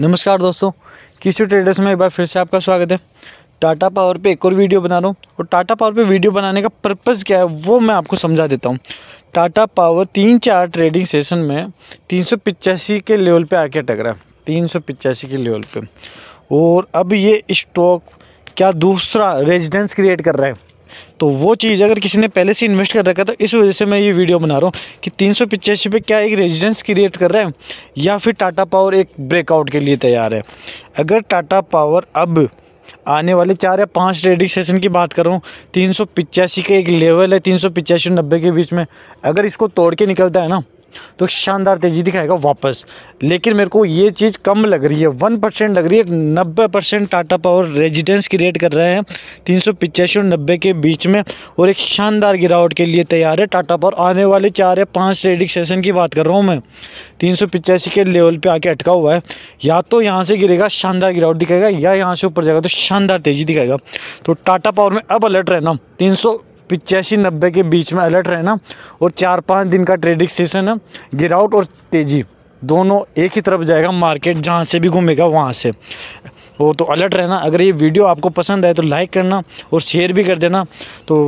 नमस्कार दोस्तों किसी ट्रेडर्स में एक बार फिर से आपका स्वागत है टाटा पावर पे एक और वीडियो बना रहा हूँ और टाटा पावर पे वीडियो बनाने का पर्पज़ क्या है वो मैं आपको समझा देता हूँ टाटा पावर तीन चार ट्रेडिंग सेशन में तीन सौ पिचासी के लेवल पे आके टकरा तीन सौ के लेवल पे और अब ये स्टॉक क्या दूसरा रेजिडेंस क्रिएट कर रहा है तो वो चीज़ अगर किसी ने पहले से इन्वेस्ट कर रखा था तो इस वजह से मैं ये वीडियो बना रहा हूँ कि तीन सौ पिचासी पे क्या एक रेजिडेंस क्रिएट कर रहा है या फिर टाटा पावर एक ब्रेकआउट के लिए तैयार है अगर टाटा पावर अब आने वाले चार या पाँच ट्रेडिंग सेशन की बात करूँ तीन सौ पिचासी का एक लेवल है तीन सौ पिचासी नब्बे के बीच में अगर इसको तोड़ के निकलता है ना तो शानदार तेज़ी दिखाएगा वापस लेकिन मेरे को ये चीज़ कम लग रही है वन परसेंट लग रही है नब्बे percent Tata power residence create कर रहे हैं तीन सौ पिचासी और नब्बे के बीच में और एक शानदार गिरावट के लिए तैयार है टाटा पावर आने वाले चार या पाँच ट्रेडिंग सेशन की बात कर रहा हूँ मैं तीन सौ पिचासी के लेवल पर आके अटका हुआ है या तो यहाँ से गिरेगा शानदार गिरावट दिखाएगा या यहाँ से ऊपर जाएगा तो शानदार तेज़ी दिखाएगा तो टाटा पावर में अब अलर्ट रहना तीन सौ पिचासी नब्बे के बीच में अलर्ट रहना और चार पाँच दिन का ट्रेडिंग सेशन है गिरावट और तेज़ी दोनों एक ही तरफ जाएगा मार्केट जहाँ से भी घूमेगा वहाँ से वो तो अलर्ट रहना अगर ये वीडियो आपको पसंद आए तो लाइक करना और शेयर भी कर देना तो